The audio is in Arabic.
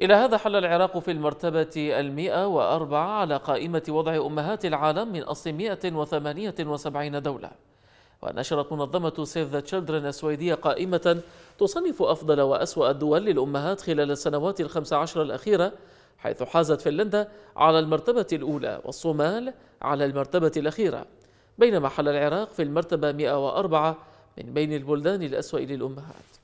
إلى هذا حل العراق في المرتبة المئة وأربعة على قائمة وضع أمهات العالم من أصل 178 دولة ونشرت منظمة سيف ذا تشيلدرن السويدية قائمة تصنف أفضل وأسوأ الدول للأمهات خلال السنوات الخمس عشر الأخيرة حيث حازت فنلندا على المرتبة الأولى والصومال على المرتبة الأخيرة بينما حل العراق في المرتبة 104 من بين البلدان الأسوأ للأمهات